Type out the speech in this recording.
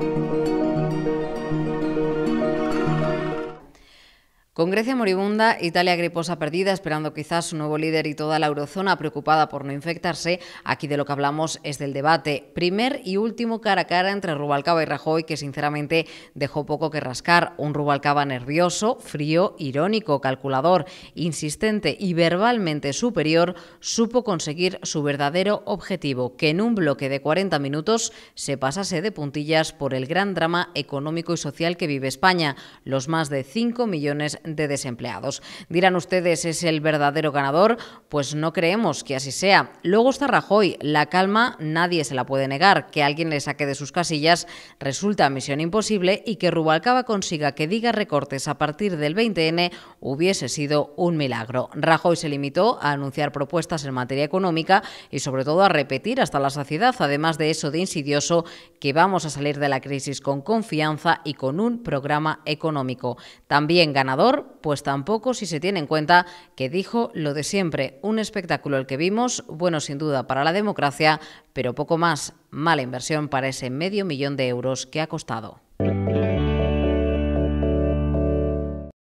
Thank you. Con Grecia moribunda, Italia griposa perdida, esperando quizás su nuevo líder y toda la eurozona preocupada por no infectarse, aquí de lo que hablamos es del debate. Primer y último cara a cara entre Rubalcaba y Rajoy, que sinceramente dejó poco que rascar. Un Rubalcaba nervioso, frío, irónico, calculador, insistente y verbalmente superior, supo conseguir su verdadero objetivo, que en un bloque de 40 minutos se pasase de puntillas por el gran drama económico y social que vive España, los más de 5 millones de desempleados. Dirán ustedes, ¿es el verdadero ganador? Pues no creemos que así sea. Luego está Rajoy. La calma nadie se la puede negar. Que alguien le saque de sus casillas resulta misión imposible y que Rubalcaba consiga que diga recortes a partir del 20N hubiese sido un milagro. Rajoy se limitó a anunciar propuestas en materia económica y sobre todo a repetir hasta la saciedad, además de eso de insidioso, que vamos a salir de la crisis con confianza y con un programa económico. También ganador pues tampoco si se tiene en cuenta que dijo lo de siempre, un espectáculo el que vimos, bueno sin duda para la democracia, pero poco más, mala inversión para ese medio millón de euros que ha costado.